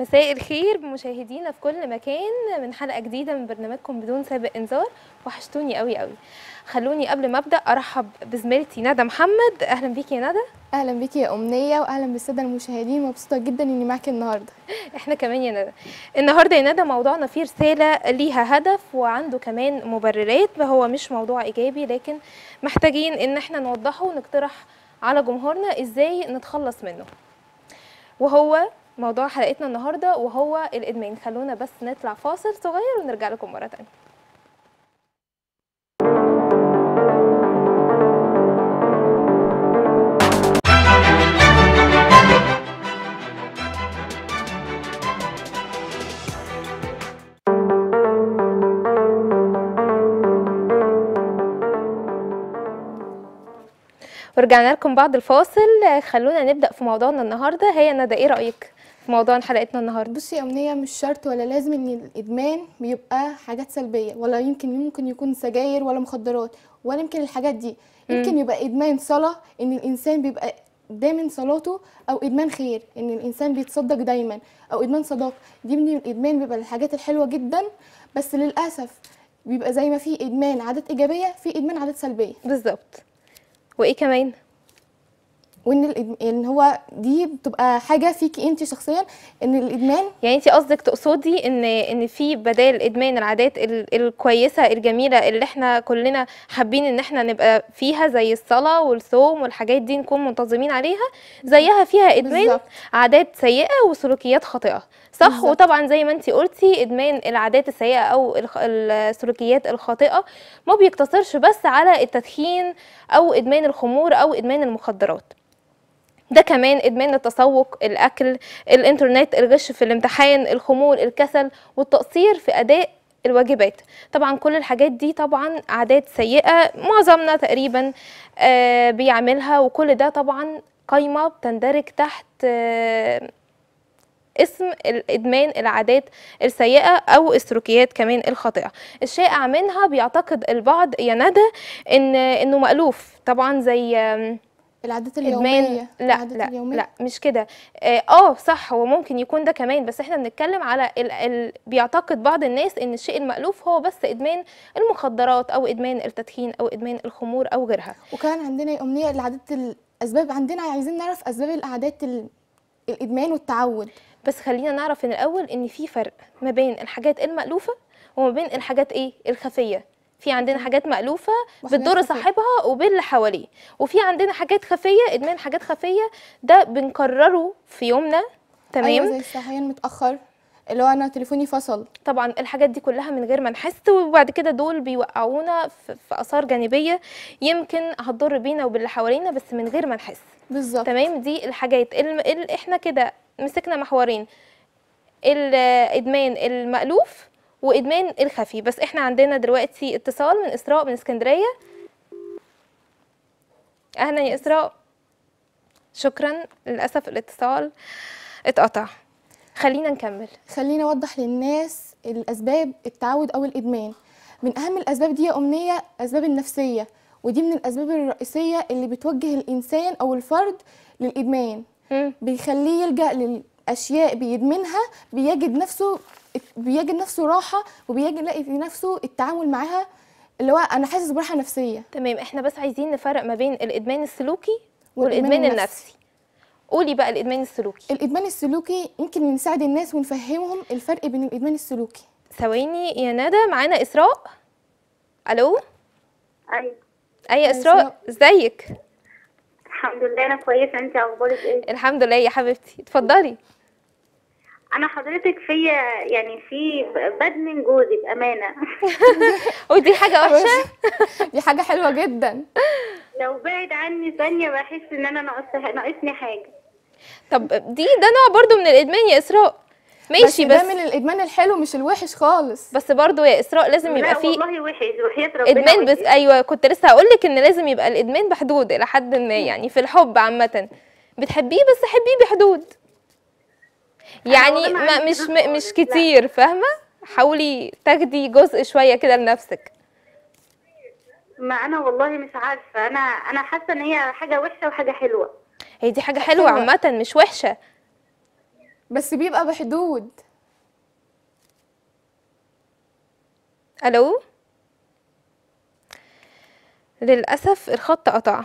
مساء الخير بمشاهدينا في كل مكان من حلقه جديده من برنامجكم بدون سابق انذار وحشتوني قوي قوي خلوني قبل ما ابدا ارحب بزميلتي ندى محمد اهلا بيكي يا ندى اهلا بيكي يا امنيه واهلا بالساده المشاهدين مبسوطه جدا اني معاكي النهارده احنا كمان يا ندى النهارده يا ندى موضوعنا فيه رساله ليها هدف وعنده كمان مبررات هو مش موضوع ايجابي لكن محتاجين ان احنا نوضحه ونقترح على جمهورنا ازاي نتخلص منه وهو موضوع حلقتنا النهارده وهو الادمان خلونا بس نطلع فاصل صغير ونرجع لكم مره تانية ورجعنا لكم بعد الفاصل خلونا نبدا في موضوعنا النهارده هي ندى ايه رايك في موضوع حلقتنا النهارده بصي امنيه مش شرط ولا لازم ان الادمان بيبقى حاجات سلبيه ولا يمكن ممكن يكون سجاير ولا مخدرات ولا يمكن الحاجات دي يمكن م. يبقى ادمان صلاه ان الانسان بيبقى دايما صلاته او ادمان خير ان الانسان بيتصدق دايما او ادمان صداقه دي من الادمان بيبقى الحاجات الحلوه جدا بس للاسف بيبقى زي ما في ادمان عادات ايجابيه في ادمان عادات سلبيه بالظبط وايه كمان وان ان هو دي بتبقى حاجه فيكي انت شخصيا ان الادمان يعني انت قصدك تقصدي ان ان في بدائل ادمان العادات الكويسه الجميله اللي احنا كلنا حابين ان احنا نبقى فيها زي الصلاه والصوم والحاجات دي نكون منتظمين عليها زيها فيها ادمان عادات سيئه وسلوكيات خاطئه صح بالزبط. وطبعا زي ما انت قلتي ادمان العادات السيئه او السلوكيات الخاطئه ما بيقتصرش بس على التدخين او ادمان الخمور او ادمان المخدرات ده كمان ادمان التسوق الاكل الانترنت الغش في الامتحان الخمول الكسل والتقصير في اداء الواجبات طبعا كل الحاجات دي طبعا عادات سيئه معظمنا تقريبا آه، بيعملها وكل ده طبعا قايمه بتندرج تحت آه، اسم الادمان العادات السيئه او السلوكيات كمان الخاطئه الشائع منها بيعتقد البعض يا ندى ان انه مالوف طبعا زي العادات اليوميه لا لا اليومية. لا مش كده آه،, اه صح هو ممكن يكون ده كمان بس احنا بنتكلم على ال... ال... بيعتقد بعض الناس ان الشيء المألوف هو بس ادمان المخدرات او ادمان التدخين او ادمان الخمور او غيرها وكان عندنا امنيه العادات الاسباب عندنا عايزين نعرف اسباب العادات ال... الادمان والتعود بس خلينا نعرف من الاول ان في فرق ما بين الحاجات المألوفه وما بين الحاجات ايه الخفيه في عندنا حاجات مألوفة بتضر صاحبها وبين اللي حواليه وفي عندنا حاجات خفية إدمان حاجات خفية ده بنكرره في يومنا تمام أيوة زي الصحيان متأخر اللي هو انا تليفوني فصل طبعا الحاجات دي كلها من غير ما نحس وبعد كده دول بيوقعونا في اثار جانبيه يمكن هتضر بينا وباللي حوالينا بس من غير ما نحس بالظبط تمام دي الحاجات اللي احنا كده مسكنا محورين الادمان المالوف وادمان الخفي بس احنا عندنا دلوقتي اتصال من اسراء من اسكندريه اهلا يا اسراء شكرا للاسف الاتصال اتقطع خلينا نكمل خلينا اوضح للناس الاسباب التعود او الادمان من اهم الاسباب دي يا امنيه اسباب النفسيه ودي من الاسباب الرئيسيه اللي بتوجه الانسان او الفرد للادمان م. بيخليه يلجا للاشياء بيدمنها بيجد نفسه بيجي لنفسه راحه وبيجي يلاقي في نفسه التعامل معاها اللي هو انا حاسس براحه نفسيه تمام احنا بس عايزين نفرق ما بين الادمان السلوكي والادمان, والإدمان النفسي قولي بقى الادمان السلوكي الادمان السلوكي يمكن نساعد الناس ونفهمهم الفرق بين الادمان السلوكي ثواني يا ندى معانا اسراء الو ايوه اي أيوة، اسراء ازيك الحمد لله انا كويسه انت اخبارك ايه الحمد لله يا حبيبتي اتفضلي انا حضرتك فيا يعني في من جوزي بامانه ودي حاجه وحشه دي حاجه حلوه جدا لو بعد عني ثانيه بحس ان انا ناقصني حاجه طب دي ده نوع برضو من الادمان يا اسراء ماشي بس, بس ده من الادمان الحلو مش الوحش خالص بس برضو يا اسراء لازم يبقى في والله وحش وحياه ربنا ادمان بس ايوه كنت لسه هقول لك ان لازم يبقى الادمان بحدود الى حد ما يعني في الحب عامه بتحبيه بس حبيه بحدود يعني ما مش مش كتير فاهمه حاولي تاخدي جزء شويه كده لنفسك ما انا والله مش عارفه انا انا حاسه ان هي حاجه وحشه وحاجه حلوه هي دي حاجه حلوه عامه مش وحشه بس بيبقى بحدود الو للاسف الخط قطع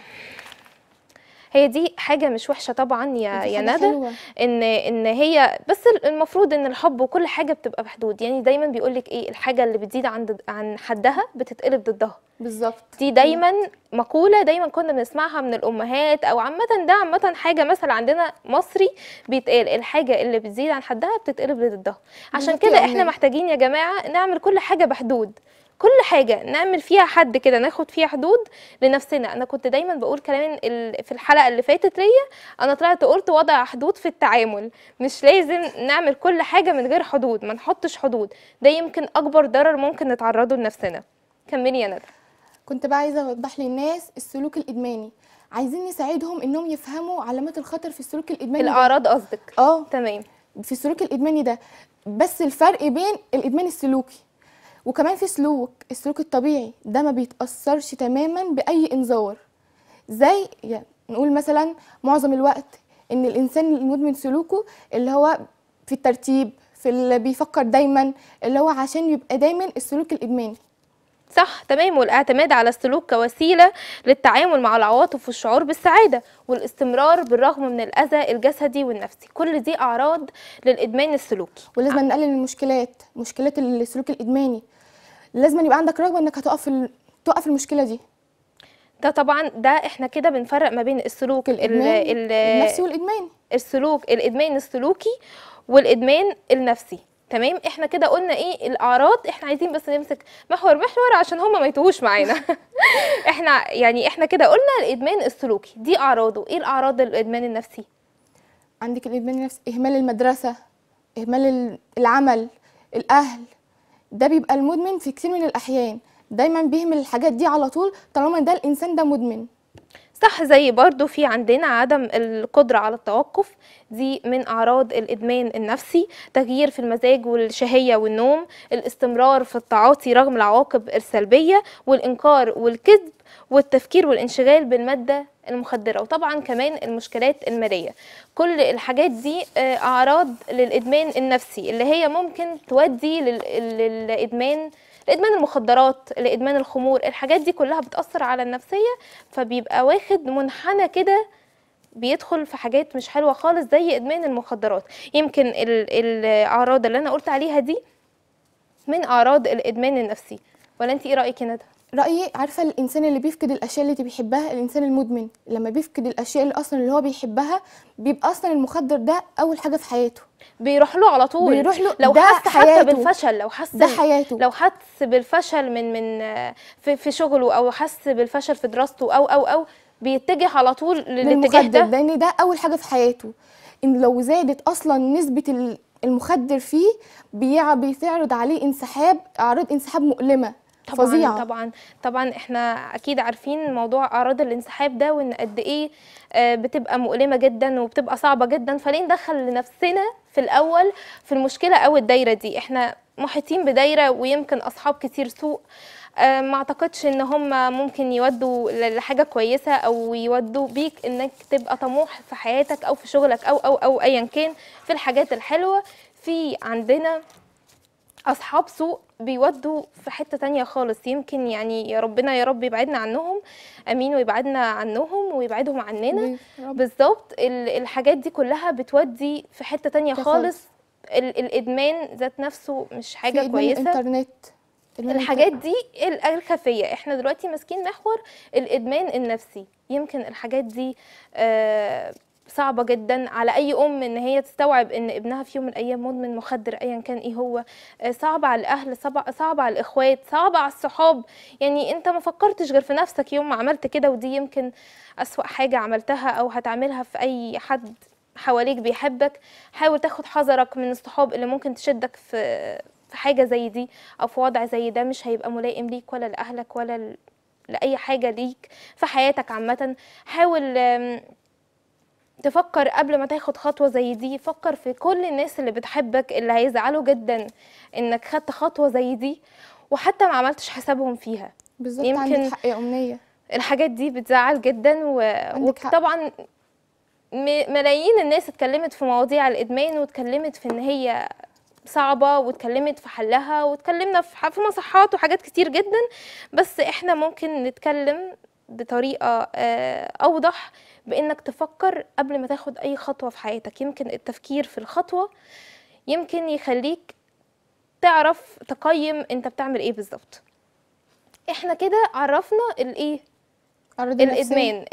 هي دي حاجه مش وحشه طبعا يا يا ندى ان ان هي بس المفروض ان الحب وكل حاجه بتبقى بحدود يعني دايما بيقول لك ايه الحاجه اللي بتزيد عن عن حدها بتتقلب ضدها بالظبط دي دايما مقوله دايما كنا بنسمعها من الامهات او عامه ده عامه حاجه مثلا عندنا مصري بيتقال الحاجه اللي بتزيد عن حدها بتتقلب ضدها عشان كده احنا يعني. محتاجين يا جماعه نعمل كل حاجه بحدود كل حاجه نعمل فيها حد كده ناخد فيها حدود لنفسنا انا كنت دايما بقول كلام في الحلقه اللي فاتت ليا انا طلعت قلت وضع حدود في التعامل مش لازم نعمل كل حاجه من غير حدود ما نحطش حدود ده يمكن اكبر ضرر ممكن نتعرضه لنفسنا كملي يا ندى كنت بقى عايزه اوضح للناس السلوك الادماني عايزين نساعدهم انهم يفهموا علامات الخطر في السلوك الادماني الاعراض قصدك اه تمام في السلوك الادماني ده بس الفرق بين الادمان السلوكي وكمان في سلوك السلوك الطبيعي ده ما بيتاثرش تماما باي انذار زي يعني نقول مثلا معظم الوقت ان الانسان المدمن سلوكه اللي هو في الترتيب في اللي بيفكر دايما اللي هو عشان يبقى دايما السلوك الادماني صح تمام والاعتماد على السلوك كوسيله للتعامل مع العواطف والشعور بالسعاده والاستمرار بالرغم من الاذى الجسدي والنفسي كل دي اعراض للادمان السلوكي ولازم نقلل المشكلات مشكلات السلوك الادماني لازم يبقى عندك رغبه انك هتقف توقف المشكله دي ده طبعا ده احنا كده بنفرق ما بين السلوك الإدمان النفسي والادمان السلوك الادمان السلوكي والادمان النفسي تمام احنا كده قلنا ايه الاعراض احنا عايزين بس نمسك محور محور عشان هما ما يتوهوش معانا احنا يعني احنا كده قلنا الادمان السلوكي دي اعراضه ايه الاعراض الادمان النفسي عندك الادمان النفسي اهمال المدرسه اهمال العمل الاهل ده بيبقى المدمن في كتير من الأحيان دايما بيهمل الحاجات دي على طول طالما ده الإنسان ده مدمن صح زي برضو في عندنا عدم القدرة على التوقف دي من أعراض الإدمان النفسي تغيير في المزاج والشهية والنوم الاستمرار في التعاطي رغم العواقب السلبية والإنكار والكذب والتفكير والانشغال بالمادة المخدرة وطبعا كمان المشكلات المالية كل الحاجات دي آه، أعراض للإدمان النفسي اللي هي ممكن تودي للإدمان لإدمان المخدرات لإدمان الخمور الحاجات دي كلها بتأثر على النفسية فبيبقى واخد منحنى كده بيدخل في حاجات مش حلوة خالص زي إدمان المخدرات يمكن الأعراض اللي أنا قلت عليها دي من أعراض الإدمان النفسي ولا أنت إيه رأيك يا ندى؟ رايي عارفه الانسان اللي بيفقد الاشياء اللي بيحبها الانسان المدمن لما بيفقد الاشياء اللي اصلا اللي هو بيحبها بيبقى اصلا المخدر ده اول حاجه في حياته بيروح له على طول بيروح له لو حس حتى بالفشل لو حس ده حياته لو حس بالفشل من من في, في شغله او حس بالفشل في دراسته او او او بيتجه على طول للاتجاه ده لان ده اول حاجه في حياته ان لو زادت اصلا نسبه المخدر فيه بيعرض عليه انسحاب اعراض انسحاب مؤلمه طبعا طبعا طبعا احنا اكيد عارفين موضوع اعراض الانسحاب ده وان قد ايه آه، بتبقى مؤلمه جدا وبتبقى صعبه جدا فليه ندخل نفسنا في الاول في المشكله او الدايره دي احنا محيطين بدايره ويمكن اصحاب كتير سوء آه، ما اعتقدش ان هم ممكن يودوا لحاجه كويسه او يودوا بيك انك تبقى طموح في حياتك او في شغلك او او او ايا كان في الحاجات الحلوه في عندنا اصحاب سوء بيودوا في حتة تانية خالص يمكن يعني يا ربنا يا رب يبعدنا عنهم امين ويبعدنا عنهم ويبعدهم عننا بالظبط الحاجات دي كلها بتودي في حتة تانية خالص الادمان ذات نفسه مش حاجة في كويسة الانترنت الحاجات دي الخفية احنا دلوقتي ماسكين محور الادمان النفسي يمكن الحاجات دي آه صعبه جدا على اي ام ان هي تستوعب ان ابنها في يوم من الايام مدمن مخدر ايا كان ايه هو آه، صعب على الاهل صعب على الاخوات صعب على الصحاب يعني انت ما فكرتش غير في نفسك يوم ما عملت كده ودي يمكن اسوا حاجه عملتها او هتعملها في اي حد حواليك بيحبك حاول تاخد حذرك من الصحاب اللي ممكن تشدك في في حاجه زي دي او في وضع زي ده مش هيبقى ملائم ليك ولا لاهلك ولا لاي حاجه ليك في حياتك عامه حاول تفكر قبل ما تاخد خطوه زي دي فكر في كل الناس اللي بتحبك اللي هيزعلوا جدا انك خدت خطوه زي دي وحتى ما عملتش حسابهم فيها بالظبط يمكن حق يا امنيه الحاجات دي بتزعل جدا و... وطبعا ملايين الناس اتكلمت في مواضيع الادمان واتكلمت في ان هي صعبه واتكلمت في حلها واتكلمنا في مصحات وحاجات كتير جدا بس احنا ممكن نتكلم بطريقه آه، اوضح بانك تفكر قبل ما تاخد اي خطوه في حياتك يمكن التفكير في الخطوه يمكن يخليك تعرف تقيم انت بتعمل ايه بالظبط احنا كده عرفنا الايه الادمان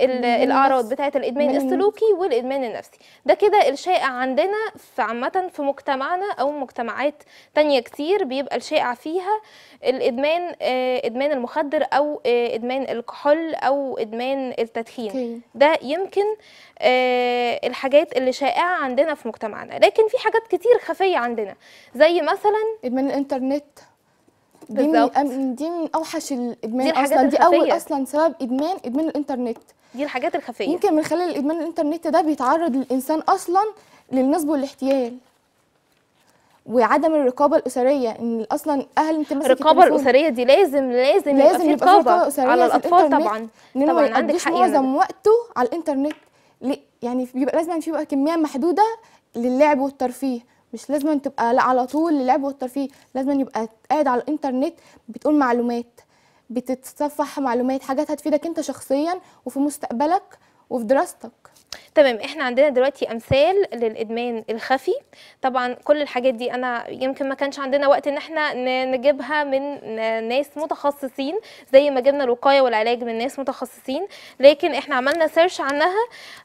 الاعراض بتاعه الادمان السلوكي والادمان النفسي ده كده الشائع عندنا في عامه في مجتمعنا او مجتمعات تانية كتير بيبقى الشائع فيها الادمان آه، ادمان المخدر او آه، ادمان الكحول او ادمان التدخين ده يمكن آه، الحاجات اللي شائعه عندنا في مجتمعنا لكن في حاجات كتير خفيه عندنا زي مثلا ادمان الانترنت دي من دي من اوحش الادمان دي اصلا دي اول اصلا سبب ادمان ادمان الانترنت دي الحاجات الخفيه يمكن من خلال ادمان الانترنت ده بيتعرض الانسان اصلا للنصب والاحتيال وعدم الرقابه الاسريه ان اصلا اهل انت مثلا الرقابه الاسريه دي لازم لازم, لازم يبقى في رقابه أسرية على الاطفال طبعا طبعا عندك حق معظم يعني. وقته على الانترنت يعني بيبقى لازم في بقى كميه محدوده للعب والترفيه مش لازم تبقى لا على طول اللعب والترفيه لازم يبقى قاعد على الانترنت بتقول معلومات بتتصفح معلومات حاجات هتفيدك انت شخصيا وفي مستقبلك وفي دراستك تمام احنا عندنا دلوقتي امثال للادمان الخفي طبعا كل الحاجات دي انا يمكن ما كانش عندنا وقت ان احنا نجيبها من ناس متخصصين زي ما جبنا الوقايه والعلاج من ناس متخصصين لكن احنا عملنا سيرش عنها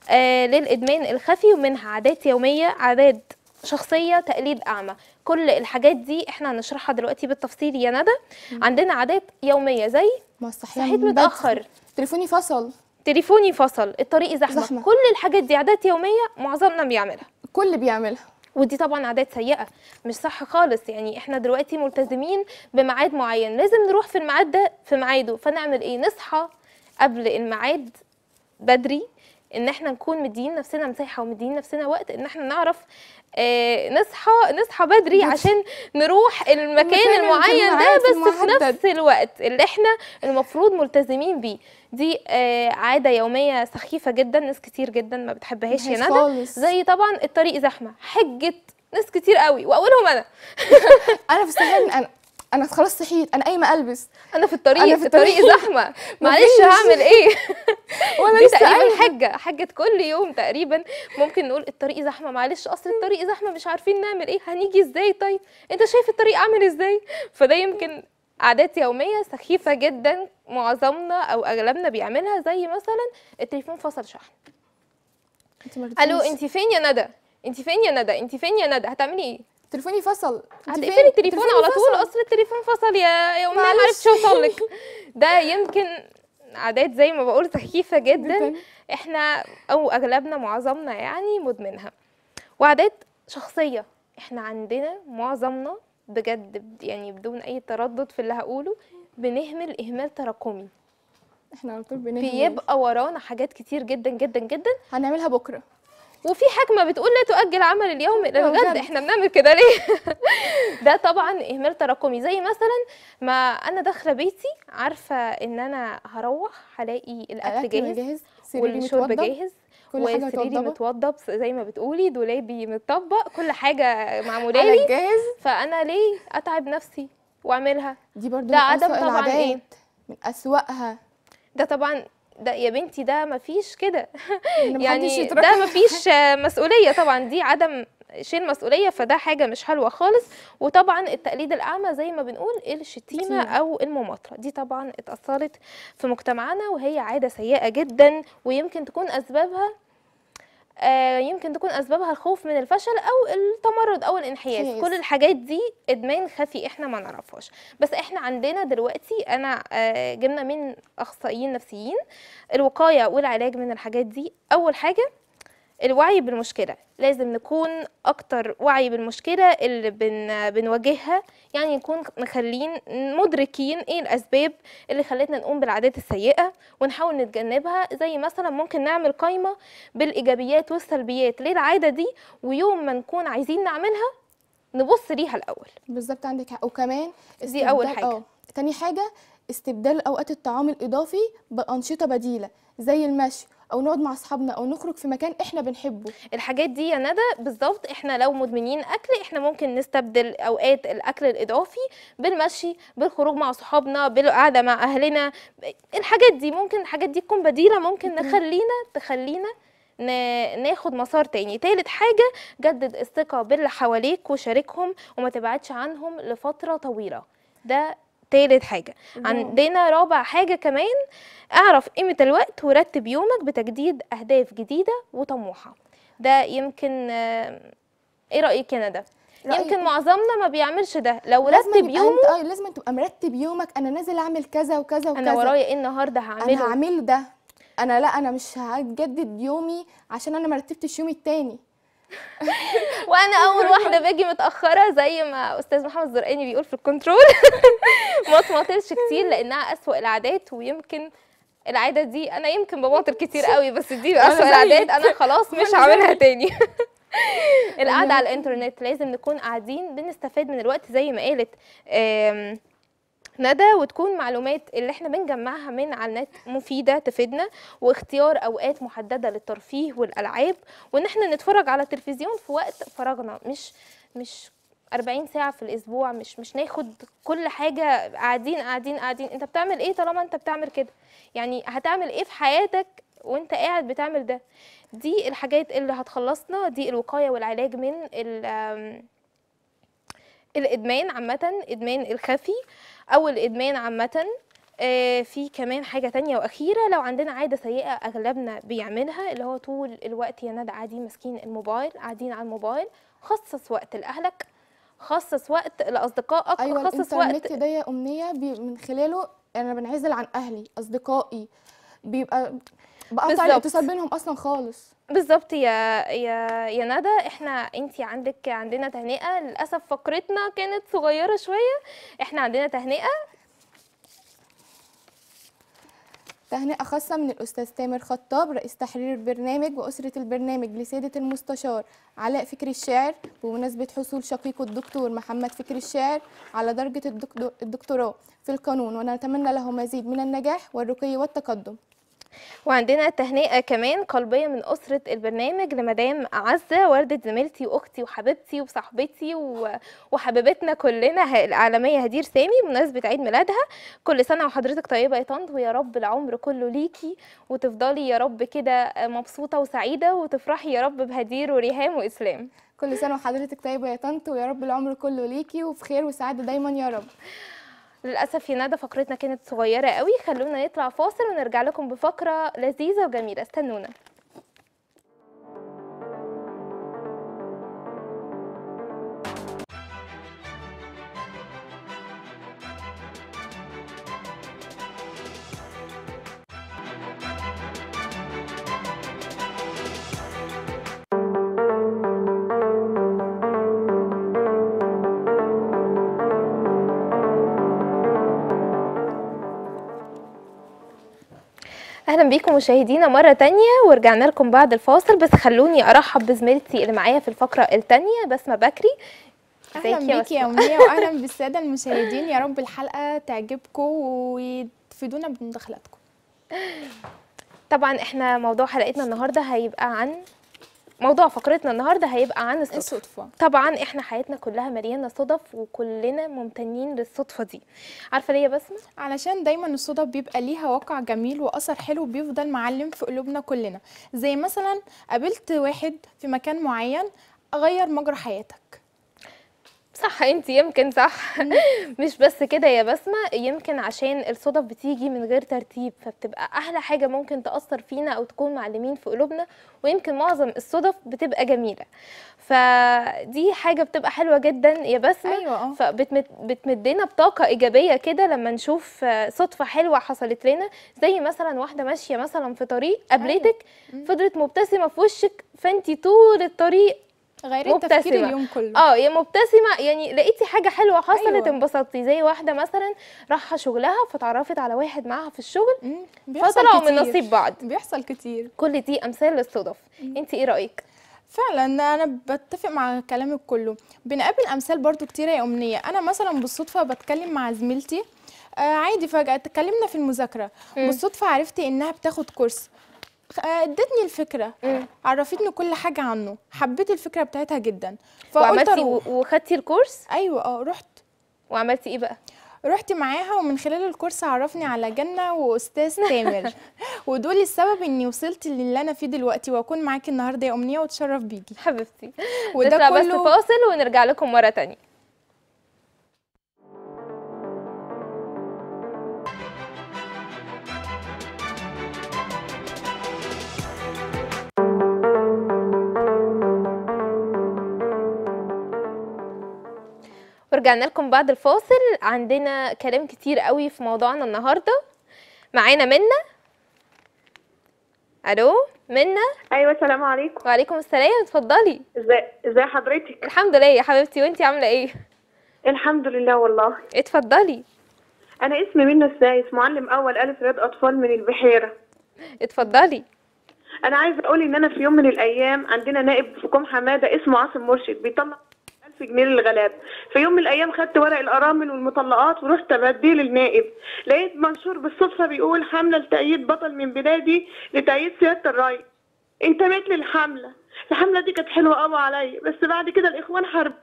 آه للادمان الخفي ومنها عادات يوميه عادات شخصيه تقليد اعمى كل الحاجات دي احنا هنشرحها دلوقتي بالتفصيل يا ندى عندنا عادات يوميه زي ما صحيت متاخر تليفوني فصل تليفوني فصل الطريق زحمه, زحمة. كل الحاجات دي عادات يوميه معظمنا بيعملها كل بيعملها ودي طبعا عادات سيئه مش صح خالص يعني احنا دلوقتي ملتزمين بميعاد معين لازم نروح في الميعاد ده في ميعاده فنعمل ايه نصحى قبل الميعاد بدري ان احنا نكون مدين نفسنا مساحه ومدين نفسنا وقت ان احنا نعرف آه، نصحى نصحى بدري عشان نروح المكان المعين ده بس في نفس الوقت اللي احنا المفروض ملتزمين بيه دي آه، عاده يوميه سخيفه جدا ناس كتير جدا ما بتحبهاش يا ندى زي طبعا الطريق زحمه حجه ناس كتير قوي واولهم انا انا في السهل انا انا خلاص صحيت انا قايمه البس انا في الطريق أنا في الطريق, الطريق زحمه معلش هعمل ايه وانا دي تقريبا حجه حجه كل يوم تقريبا ممكن نقول الطريق زحمه معلش اصل الطريق زحمه مش عارفين نعمل ايه هنيجي ازاي طيب انت شايف الطريق عامل ازاي فده يمكن عادات يومية سخيفة جدا معظمنا أو أغلبنا بيعملها زي مثلا التليفون فصل شحن انت ألو أنت فين يا ندى؟ أنت فين يا ندى؟ أنت فين يا ندى؟ هتعملي إيه؟ تليفوني فصل هتقفلي التليفون على طول اصل التليفون فصل يا يا ما عرفتش اوصل لك ده يمكن عادات زي ما بقول سخيفه جدا احنا او اغلبنا معظمنا يعني مدمنها وعادات شخصيه احنا عندنا معظمنا بجد يعني بدون اي تردد في اللي هقوله بنهمل اهمال تراكمي احنا على طول بنهمل بيبقى ورانا حاجات كتير جدا جدا جدا هنعملها بكره وفي حكمه بتقول لا تؤجل عمل اليوم الى الغد احنا بنعمل كده ليه ده طبعا اهمال تراكمي زي مثلا ما انا داخله بيتي عارفه ان انا هروح هلاقي الاكل جاهز, جاهز. والشرب جاهز وسريري متوضب زي ما بتقولي دولابي متطبق كل حاجه معموله لي جاهز فانا ليه اتعب نفسي واعملها دي برضو ده عدم طبعا ايه من اسوأها ده طبعا ده يا بنتي ده مفيش كده يعني ده مفيش مسؤوليه طبعا دي عدم شيل مسؤوليه فده حاجه مش حلوه خالص وطبعا التقليد الاعمى زي ما بنقول الشتيمه او المماطره دي طبعا اتاثرت في مجتمعنا وهي عاده سيئه جدا ويمكن تكون اسبابها آه، يمكن تكون اسبابها الخوف من الفشل او التمرد او الانحياز كل الحاجات دي ادمان خفي احنا ما نعرفهاش بس احنا عندنا دلوقتي انا آه، جبنا من اخصائيين نفسيين الوقايه والعلاج من الحاجات دي اول حاجه الوعي بالمشكله لازم نكون اكتر وعي بالمشكله اللي بن بنواجهها يعني نكون مخلين مدركين ايه الاسباب اللي خلتنا نقوم بالعادات السيئه ونحاول نتجنبها زي مثلا ممكن نعمل قائمه بالايجابيات والسلبيات للعاده دي ويوم ما نكون عايزين نعملها نبص ليها الاول بالظبط عندك حق وكمان دي اول حاجه أوه. تاني حاجه استبدال اوقات الطعام الاضافي بانشطه بديله زي المشي او نقعد مع اصحابنا او نخرج في مكان احنا بنحبه الحاجات دي يا ندى بالظبط احنا لو مدمنين اكل احنا ممكن نستبدل اوقات الاكل الاضافي بالمشي بالخروج مع اصحابنا بالقعده مع اهلنا الحاجات دي ممكن الحاجات دي تكون بديله ممكن نخلينا تخلينا ناخد مسار تاني تالت حاجة جدد الثقة باللي حواليك وشاركهم وما تبعدش عنهم لفترة طويلة ده تالت حاجه عندنا رابع حاجه كمان اعرف قيمه الوقت ورتب يومك بتجديد اهداف جديده وطموحه ده يمكن ايه رايك انا ده يمكن إيه؟ معظمنا ما بيعملش ده لو رتب يومك اه لازم تبقى مرتب يومك انا نازل اعمل كذا وكذا وكذا انا ورايا ايه النهارده هعمله انا هعمل ده انا لا انا مش هجدد يومي عشان انا ما رتبتش يومي التاني وانا اول واحده باجي متاخره زي ما استاذ محمد زرقاني بيقول في الكنترول ما اتماطلش كتير لانها اسوء العادات ويمكن العاده دي انا يمكن بمطر كتير قوي بس دي اسوء العادات انا خلاص مش هعملها تاني القعده على الانترنت لازم نكون قاعدين بنستفاد من الوقت زي ما قالت ندى وتكون معلومات اللي احنا بنجمعها من على النت مفيده تفيدنا واختيار اوقات محدده للترفيه والالعاب وان احنا نتفرج على التلفزيون في وقت فراغنا مش مش 40 ساعه في الاسبوع مش مش ناخد كل حاجه قاعدين قاعدين قاعدين انت بتعمل ايه طالما انت بتعمل كده يعني هتعمل ايه في حياتك وانت قاعد بتعمل ده دي الحاجات اللي هتخلصنا دي الوقايه والعلاج من الادمان عامه ادمان الخفي او الادمان عامه آه، في كمان حاجه تانية واخيره لو عندنا عاده سيئه اغلبنا بيعملها اللي هو طول الوقت يا ندى قاعدين ماسكين الموبايل قاعدين على الموبايل خصص وقت لاهلك خصص وقت لاصدقائك أيوة خصص وقت ده امنيه من خلاله انا بنعزل عن اهلي اصدقائي بيبقى بقطع الاتصال بينهم اصلا خالص بالظبط يا يا يا ندى احنا انت عندك عندنا تهنئه للاسف فقرتنا كانت صغيره شويه احنا عندنا تهنئه تهنئة خاصة من الأستاذ تامر خطاب رئيس تحرير البرنامج وأسرة البرنامج لسيدة المستشار علاء فكري الشاعر بمناسبة حصول شقيقه الدكتور محمد فكري الشاعر على درجة الدكتوراه في القانون ونتمنى له مزيد من النجاح والرقي والتقدم وعندنا تهنئة كمان قلبية من أسرة البرنامج لمدام عزة وردة زميلتي وأختي وحبيبتي وصاحبتي وحبيبتنا كلنا الإعلامية هدير سامي بمناسبة عيد ميلادها كل سنة وحضرتك طيبة يا طنط ويا رب العمر كله ليكي وتفضلي يا رب كده مبسوطة وسعيدة وتفرحي يا رب بهدير وريهام وإسلام كل سنة وحضرتك طيبة يا طنط ويا رب العمر كله ليكي وبخير وسعادة دايما يا رب للأسف يا ندى فقرتنا كانت صغيرة قوي خلونا نطلع فاصل ونرجع لكم بفقرة لذيذة وجميلة استنونا بيكم مشاهدينا مرة تانية ورجعنا لكم بعد الفاصل بس خلوني أرحب بزميلتي اللي معايا في الفقرة التانية بسمة بكري اهلا بيكي يا منية واهلا بالساده المشاهدين يا رب الحلقه تعجبكم وتفيدونا بمداخلاتكم طبعا احنا موضوع حلقتنا النهارده هيبقى عن موضوع فقرتنا النهارده هيبقى عن الصدفه الصدفة. طبعا احنا حياتنا كلها مليانه صدف وكلنا ممتنين للصدفه دي عارفه ليه يا بسمه علشان دايما الصدف بيبقى ليها واقع جميل واثر حلو بيفضل معلم في قلوبنا كلنا زي مثلا قابلت واحد في مكان معين غير مجرى حياتك صح انت يمكن صح مش بس كده يا بسمه يمكن عشان الصدف بتيجي من غير ترتيب فبتبقى احلى حاجه ممكن تاثر فينا او تكون معلمين في قلوبنا ويمكن معظم الصدف بتبقى جميله فدي حاجه بتبقى حلوه جدا يا بسمه أيوة. آه. فبتمدنا بطاقه ايجابيه كده لما نشوف صدفه حلوه حصلت لنا زي مثلا واحده ماشيه مثلا في طريق أيوة. قابلتك أيوة. فضلت مبتسمه في وشك فانت طول الطريق مبتسمة. تفكير اليوم كله اه يا مبتسمه يعني لقيتي حاجه حلوه حصلت أيوة. انبسطتي زي واحده مثلا راحه شغلها فتعرفت على واحد معاها في الشغل فطلعوا من نصيب بعض بيحصل كتير كل دي امثال للصدف انت ايه رايك فعلا انا بتفق مع كلامك كله بنقابل امثال برضو كتيره يا امنيه انا مثلا بالصدفه بتكلم مع زميلتي آه، عادي فجاه اتكلمنا في المذاكره بالصدفه عرفتي انها بتاخد كورس آه، ادتني الفكره مم. عرفتني كل حاجه عنه حبيت الفكره بتاعتها جدا وعملتي وخدتي الكورس ايوه اه رحت وعملتي ايه بقى رحت معاها ومن خلال الكورس عرفني على جنة وأستاذ تامر ودول السبب إني وصلت للي أنا فيه دلوقتي وأكون معاكي النهاردة يا أمنية وأتشرف بيكي حبيبتي وده كله بس فاصل ونرجع لكم مرة تانية ورجعنا لكم بعد الفاصل عندنا كلام كتير قوي في موضوعنا النهارده معانا منى الو منى ايوه السلام عليكم وعليكم السلام اتفضلي ازاي ازي حضرتك الحمد لله يا حبيبتي وانتي عامله ايه الحمد لله والله اتفضلي انا اسمي منى السايس معلم اول الف رياض اطفال من البحيره اتفضلي انا عايزه اقول ان انا في يوم من الايام عندنا نائب في كوم حماده اسمه عاصم مرشد بيطلع نصف جنيه للغلاب في يوم من الايام خدت ورق الارامل والمطلقات ورحت باديه للنائب لقيت منشور بالصدفه بيقول حمله لتأييد بطل من بلادي لتأييد سياده الراي انتميت للحمله الحمله دي كانت حلوه قوي عليا بس بعد كده الاخوان حرب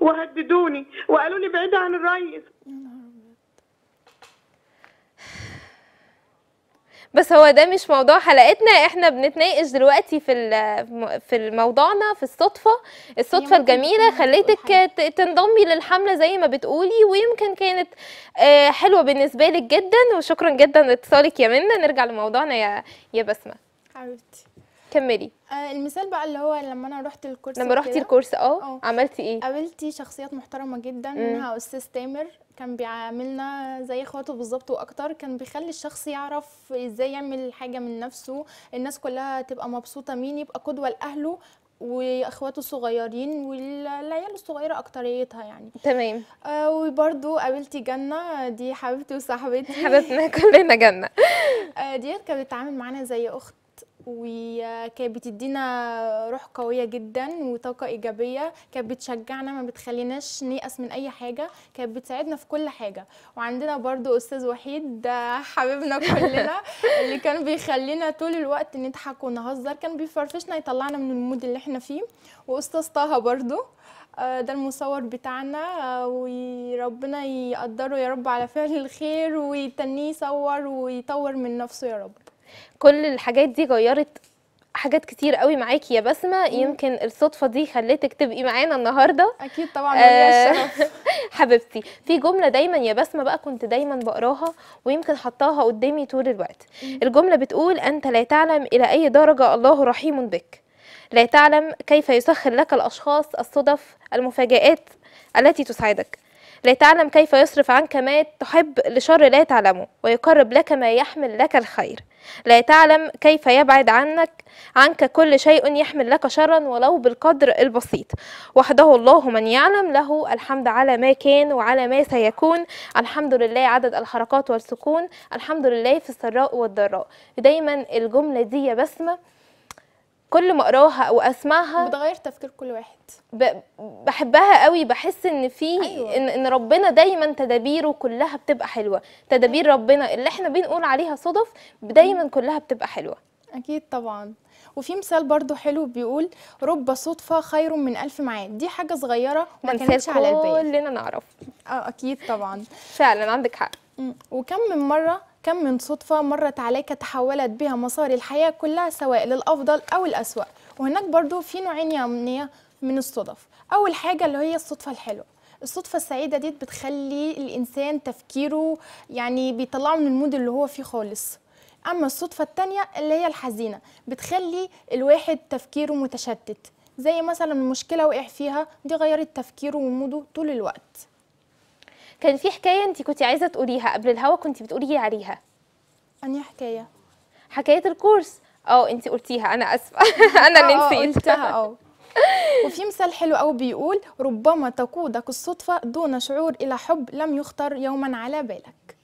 وهددوني وقالوا لي بعيد عن الريس بس هو ده مش موضوع حلقتنا احنا بنتناقش دلوقتي في في موضوعنا في الصدفه الصدفه الجميله خليتك تنضمي للحمله زي ما بتقولي ويمكن كانت آه، حلوه بالنسبه لك جدا وشكرا جدا لاتصالك يا منى نرجع لموضوعنا يا يا بسمه حبيبتي كملي آه المثال بقى اللي هو لما انا رحت الكورس لما رحتي الكورس أه،, اه عملتي ايه قابلتي شخصيات محترمه جدا مم. منها استاذ تامر كان بيعاملنا زي اخواته بالظبط واكتر كان بيخلي الشخص يعرف ازاي يعمل حاجه من نفسه الناس كلها تبقى مبسوطه مين يبقى قدوه لاهله واخواته الصغيرين والعيال الصغيره اكتريتها يعني تمام آه وبرده قابلتي جنه دي حبيبتي وصاحبتي حبيبتنا كلنا جنه آه دي كانت بتتعامل معانا زي اخت وكانت بتدينا روح قويه جدا وطاقه ايجابيه كانت بتشجعنا ما بتخليناش نيأس من اي حاجه كانت بتساعدنا في كل حاجه وعندنا برضو استاذ وحيد ده حبيبنا كلنا اللي كان بيخلينا طول الوقت نضحك ونهزر كان بيفرفشنا يطلعنا من المود اللي احنا فيه واستاذ طه برضو آه، ده المصور بتاعنا آه، وربنا يقدره يا رب على فعل الخير ويتنيه يصور ويطور من نفسه يا رب كل الحاجات دي غيرت حاجات كتير قوي معاكي يا بسمه يمكن الصدفه دي خلتك تبقي معانا النهارده اكيد طبعا آه حبيبتي في جمله دايما يا بسمه بقى كنت دايما بقراها ويمكن حطاها قدامي طول الوقت الجمله بتقول انت لا تعلم الى اي درجه الله رحيم بك لا تعلم كيف يسخر لك الاشخاص الصدف المفاجات التي تسعدك تعلم كيف يصرف عنك ما تحب لشر لا تعلمه ويقرب لك ما يحمل لك الخير لا تعلم كيف يبعد عنك عنك كل شيء يحمل لك شرا ولو بالقدر البسيط وحده الله من يعلم له الحمد على ما كان وعلى ما سيكون الحمد لله عدد الحركات والسكون الحمد لله في السراء والضراء دايما الجملة دي يا بسمة كل ما اقراها او اسمعها بتغير تفكير كل واحد بحبها قوي بحس ان في أيوة. إن, ربنا دايما تدابيره كلها بتبقى حلوه تدابير ربنا اللي احنا بنقول عليها صدف دايما كلها بتبقى حلوه اكيد طبعا وفي مثال برضو حلو بيقول رب صدفه خير من الف معاد دي حاجه صغيره وما كانتش على البيت كلنا نعرف اه اكيد طبعا فعلا عندك حق وكم من مره كم من صدفة مرت عليك تحولت بها مسار الحياة كلها سواء للأفضل أو الأسوأ وهناك برضو في نوعين يا أمنية من الصدف أول حاجة اللي هي الصدفة الحلوة الصدفة السعيدة دي بتخلي الإنسان تفكيره يعني بيطلعه من المود اللي هو فيه خالص أما الصدفة التانية اللي هي الحزينة بتخلي الواحد تفكيره متشتت زي مثلا مشكلة وقع فيها دي غيرت تفكيره وموده طول الوقت كان في حكايه انت كنت عايزه تقوليها قبل الهوا كنت بتقولي عليها انهي حكايه حكايه الكورس اه انت قلتيها انا اسفه انا اللي اه، اه، نسيت قلتها اه وفي مثال حلو قوي بيقول ربما تقودك الصدفه دون شعور الى حب لم يخطر يوما على بالك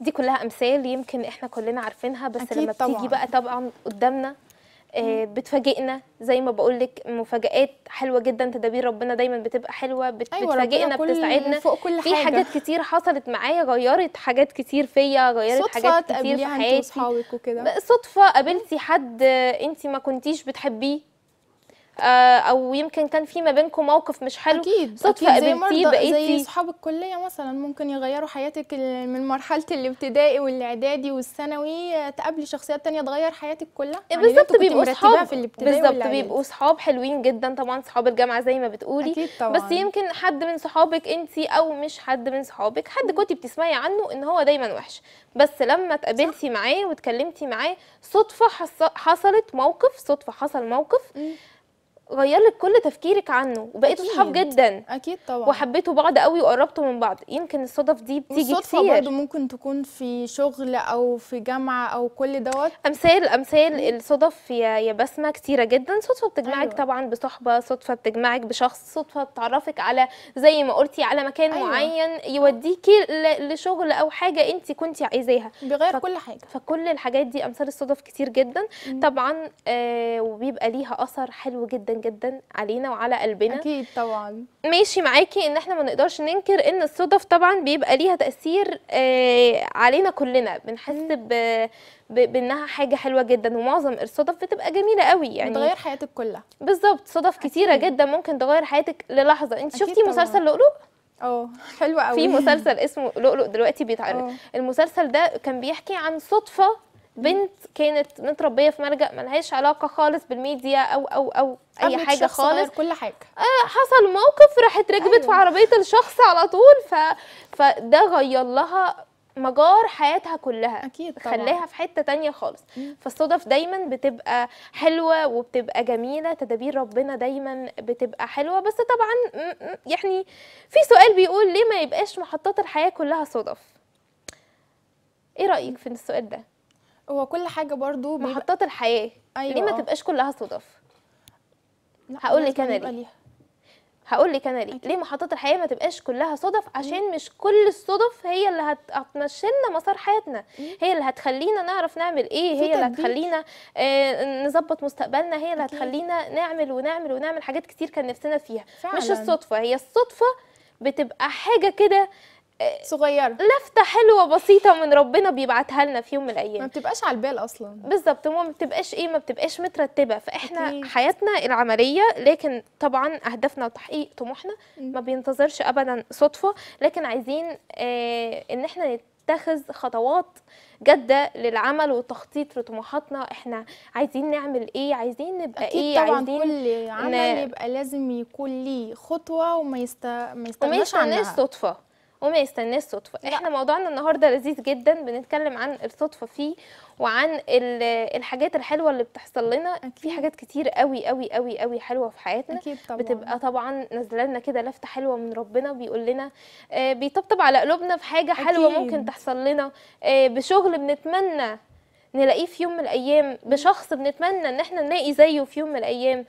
دي كلها امثال يمكن احنا كلنا عارفينها بس لما بتيجي طبعاً. بقى طبعا قدامنا آه، بتفاجئنا زي ما بقول لك مفاجآت حلوه جدا تدابير ربنا دايما بتبقى حلوه بت أيوة بتفاجئنا بتساعدنا فوق كل في حاجة. حاجات كتير حصلت معايا غيرت حاجات كتير فيا غيرت حاجات كتير في حياتي صدفه قابلتي حد آه، انت ما كنتيش بتحبيه آه، او يمكن كان في ما بينكم موقف مش حلو اكيد صدفه في بقيتي زي اصحاب الكليه مثلا ممكن يغيروا حياتك من مرحله الابتدائي والاعدادي والثانوي آه، تقابلي شخصيات تانية تغير حياتك كلها إيه، يعني بالظبط بيبقوا اصحاب بالظبط بيبقوا اصحاب حلوين جدا طبعا اصحاب الجامعه زي ما بتقولي أكيد طبعا. بس يمكن حد من صحابك انت او مش حد من صحابك حد كنت بتسمعي عنه ان هو دايما وحش بس لما اتقابلتي معاه واتكلمتي معاه صدفه حصلت موقف صدفه حصل موقف م. غير لك كل تفكيرك عنه وبقيتوا صحاب جدا اكيد طبعا وحبيتوا بعض قوي وقربتوا من بعض يمكن الصدف دي بتيجي كتير الصدفه برضه ممكن تكون في شغل او في جامعه او كل دوت امثال امثال الصدف يا يا بسمه كتيره جدا صدفه بتجمعك أيوة. طبعا بصحبه صدفه بتجمعك بشخص صدفه بتعرفك على زي ما قلتي على مكان أيوة. معين يوديكي لشغل او حاجه انت كنت عايزاها بيغير ف... كل حاجه فكل الحاجات دي امثال الصدف كتير جدا مم. طبعا آه وبيبقى ليها اثر حلو جدا جدا علينا وعلى قلبنا اكيد طبعا ماشي معاكي ان احنا ما نقدرش ننكر ان الصدف طبعا بيبقى ليها تاثير آه علينا كلنا بنحس بانها حاجه حلوه جدا ومعظم الصدف بتبقى جميله قوي يعني بتغير حياتك كلها بالظبط صدف كتيره جدا ممكن تغير حياتك للحظه انت شفتي مسلسل لؤلؤ اه حلو قوي في مسلسل اسمه لؤلؤ دلوقتي بيتعرض المسلسل ده كان بيحكي عن صدفه بنت كانت متربيه في ملجا ملهاش علاقه خالص بالميديا او او او اي حاجه خالص كل حاجه آه حصل موقف راحت ركبت أيوة. في عربيه الشخص على طول ف فده غير لها مجار حياتها كلها اكيد طبعا خلاها في حته تانية خالص فالصدف دايما بتبقى حلوه وبتبقى جميله تدابير ربنا دايما بتبقى حلوه بس طبعا يعني في سؤال بيقول ليه ما يبقاش محطات الحياه كلها صدف ايه رايك في السؤال ده هو كل حاجه برضو محطات الحياه أيوة. ليه ما آه. تبقاش كلها صدف هقول لك انا ليه هقول لك انا ليه ليه محطات الحياه ما تبقاش كلها صدف عشان مم. مش كل الصدف هي اللي هتمشي لنا مسار حياتنا مم. هي اللي هتخلينا نعرف نعمل ايه هي اللي هتخلينا آه نظبط مستقبلنا هي اللي هتخلينا نعمل ونعمل ونعمل حاجات كتير كان نفسنا فيها فعلا. مش الصدفه هي الصدفه بتبقى حاجه كده صغيره لفته حلوه بسيطه من ربنا بيبعتها لنا في يوم من الايام ما بتبقاش على البال اصلا بالظبط وما بتبقاش ايه ما بتبقاش مترتبه فاحنا أكيد. حياتنا العمليه لكن طبعا اهدافنا وتحقيق طموحنا ما بينتظرش ابدا صدفه لكن عايزين آه ان احنا نتخذ خطوات جاده للعمل والتخطيط لطموحاتنا احنا عايزين نعمل ايه عايزين نبقى أكيد ايه طبعا عايزين كل عمل ن... يبقى لازم يكون ليه خطوه وما يست... ما يستغناش عنها وما يستناش صدفه لا. احنا موضوعنا النهارده لذيذ جدا بنتكلم عن الصدفه فيه وعن الحاجات الحلوه اللي بتحصل لنا أكيد. في حاجات كتير قوي قوي قوي قوي حلوه في حياتنا أكيد طبعا. بتبقى طبعا نازله لنا كده لفته حلوه من ربنا بيقول لنا آه، بيطبطب على قلوبنا في حاجه حلوه أكيد. ممكن تحصل لنا آه، بشغل بنتمنى نلاقيه في يوم من الايام بشخص بنتمنى ان احنا نلاقي زيه في يوم من الايام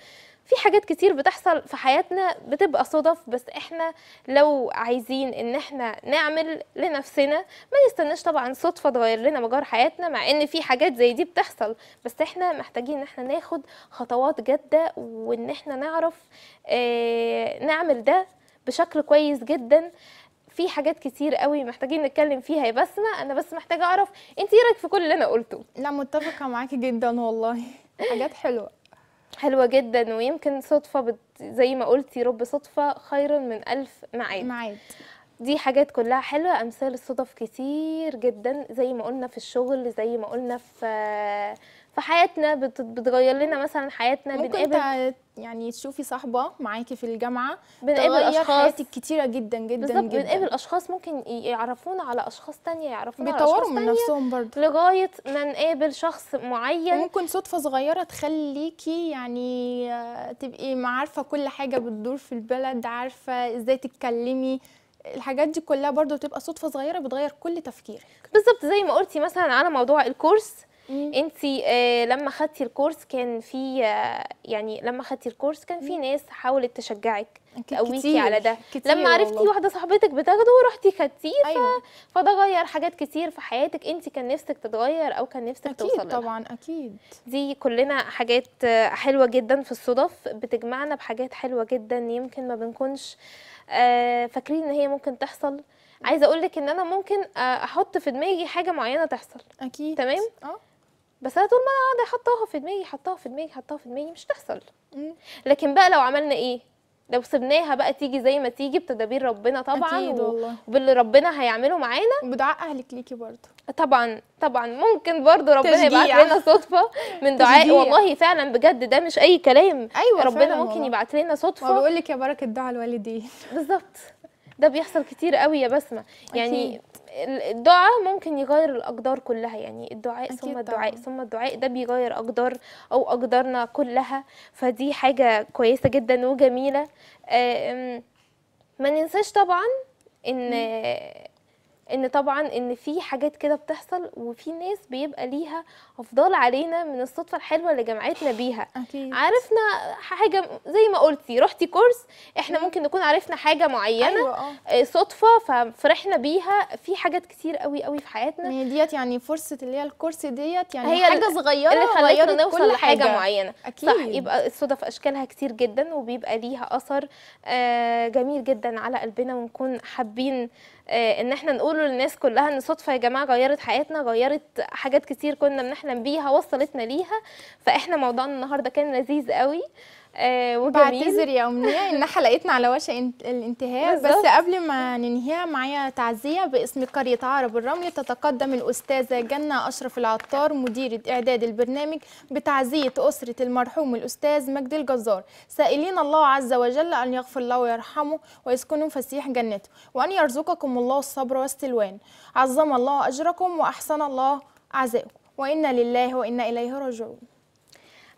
في حاجات كتير بتحصل في حياتنا بتبقى صدف بس احنا لو عايزين ان احنا نعمل لنفسنا ما نستناش طبعا صدفه تغير لنا مجار حياتنا مع ان في حاجات زي دي بتحصل بس احنا محتاجين ان احنا ناخد خطوات جاده وان احنا نعرف اه نعمل ده بشكل كويس جدا في حاجات كتير قوي محتاجين نتكلم فيها يا بسمه انا بس محتاجه اعرف انت ايه رايك في كل اللي انا قلته لا متفقه معاكي جدا والله حاجات حلوه حلوة جدا ويمكن صدفة بت زي ما قلتي رب صدفة خير من ألف معاد معاد دي حاجات كلها حلوة أمثال الصدف كتير جدا زي ما قلنا في الشغل زي ما قلنا في في حياتنا بتغير لنا مثلا حياتنا ممكن بنقابل يعني تشوفي صاحبه معاكي في الجامعه بنقابل اشخاص حياتك كتيره جدا جدا بالظبط بنقابل اشخاص ممكن يعرفونا على اشخاص تانية يعرفونا على اشخاص من نفسهم برضه لغايه ما نقابل شخص معين ممكن صدفه صغيره تخليكي يعني آه، تبقي عارفه كل حاجه بتدور في البلد عارفه ازاي تتكلمي الحاجات دي كلها برضه بتبقى صدفه صغيره بتغير كل تفكيرك بالظبط زي ما قلتي مثلا على موضوع الكورس انت آه، لما خدتي الكورس كان في آه، يعني لما خدتي الكورس كان في ناس حاولت تشجعك تقويكي على ده كتير لما عرفتي والله. واحده صاحبتك بتاخده ورحتي خدتيه أيوة. فده غير حاجات كتير في حياتك انت كان نفسك تتغير او كان نفسك توصلي اكيد طبعا اكيد دي كلنا حاجات آه، حلوه جدا في الصدف بتجمعنا بحاجات حلوه جدا يمكن ما بنكونش فاكرين ان هي ممكن تحصل عايزه اقول لك ان انا ممكن احط في دماغي حاجه معينه تحصل اكيد تمام اه بس انا طول ما انا قاعده حطاها في دماغي حطاها في دماغي حطاها في دماغي مش هتحصل لكن بقى لو عملنا ايه لو سبناها بقى تيجي زي ما تيجي بتدابير ربنا طبعا اكيد و... وباللي ربنا هيعمله معانا بدعاء اهلك ليكي برضه طبعا طبعا ممكن برضه ربنا يبعت لنا صدفه من دعاء والله فعلا بجد ده مش اي كلام ايوه ربنا ممكن يبعت لنا صدفه بقول لك يا بركه دعاء الوالدين بالظبط ده بيحصل كتير قوي يا بسمه يعني أكيد. الدعاء ممكن يغير الأقدار كلها يعني الدعاء ثم الدعاء ثم الدعاء ده بيغير أقدار أو أقدارنا كلها فدي حاجة كويسة جدا وجميلة آه، ما ننساش طبعا إن ان طبعا ان في حاجات كده بتحصل وفي ناس بيبقى ليها افضال علينا من الصدفه الحلوه اللي جمعتنا بيها أكيد. عرفنا حاجه زي ما قلتي رحتي كورس احنا ممكن نكون عرفنا حاجه معينه أيوة. آه. آه. صدفه ففرحنا بيها في حاجات كتير قوي قوي في حياتنا هي يعني ديت يعني فرصه اللي هي الكورس ديت يعني هي حاجه صغيره اللي خلتنا نوصل لحاجه حاجة. معينه أكيد. صح يبقى الصدف اشكالها كتير جدا وبيبقى ليها اثر آه جميل جدا على قلبنا ونكون حابين آه، ان احنا نقوله للناس كلها ان صدفه يا جماعه غيرت حياتنا غيرت حاجات كتير كنا بنحلم بيها وصلتنا ليها فاحنا موضوعنا النهارده كان لذيذ قوي وجميل بعتذر يا أمنية إن حلقتنا على وشك الانتهاء بس قبل ما ننهيها معايا تعزية باسم قرية عرب الرمل تتقدم الأستاذة جنة أشرف العطار مديرة إعداد البرنامج بتعزية أسرة المرحوم الأستاذ مجدي الجزار سائلين الله عز وجل أن يغفر له ويرحمه ويسكنه فسيح جنته وأن يرزقكم الله الصبر والسلوان عظم الله أجركم وأحسن الله أعزائكم وإنا لله وإنا إليه راجعون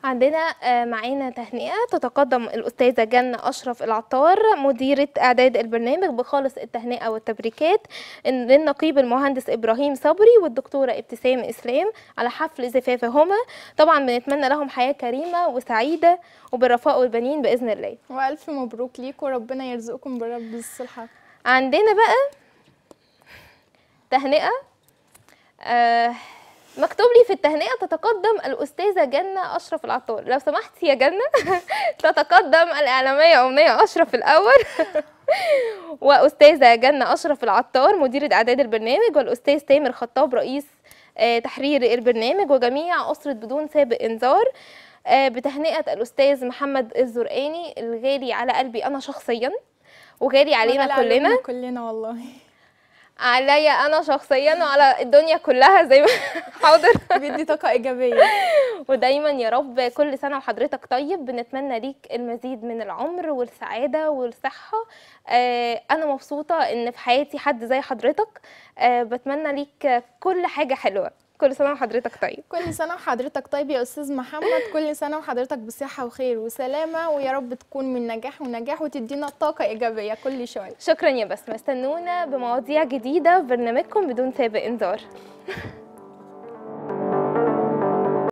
عندنا آه، معانا تهنئة تتقدم الأستاذة جنة أشرف العطار مديرة إعداد البرنامج بخالص التهنئة والتبريكات للنقيب المهندس إبراهيم صبري والدكتورة ابتسام إسلام على حفل زفافهما طبعا بنتمنى لهم حياة كريمة وسعيدة وبالرفاء والبنين بإذن الله وألف مبروك ليكم وربنا يرزقكم برب الصحة عندنا بقى تهنئة آه مكتوب لي في التهنئة تتقدم الأستاذة جنة أشرف العطار لو سمحت يا جنة تتقدم الإعلامية أمنية أشرف الأول وأستاذة جنة أشرف العطار مديرة إعداد البرنامج والأستاذ تامر خطاب رئيس آه، تحرير البرنامج وجميع أسرة بدون سابق إنذار آه، بتهنئة الأستاذ محمد الزرقاني الغالي على قلبي أنا شخصيا وغالي علينا كلنا كلنا والله عليا انا شخصيا وعلى الدنيا كلها زي ما حاضر بيدي طاقه ايجابيه ودايما يا رب كل سنه وحضرتك طيب بنتمنى ليك المزيد من العمر والسعاده والصحه آه انا مبسوطه ان في حياتي حد زي حضرتك آه بتمنى ليك كل حاجه حلوه كل سنه وحضرتك طيب كل سنه وحضرتك طيب يا استاذ محمد كل سنه وحضرتك بصحه وخير وسلامه ويا رب تكون من نجاح ونجاح وتدينا طاقه ايجابيه كل شويه شكرا يا بسمه استنونا بمواضيع جديده في برنامجكم بدون سابق انذار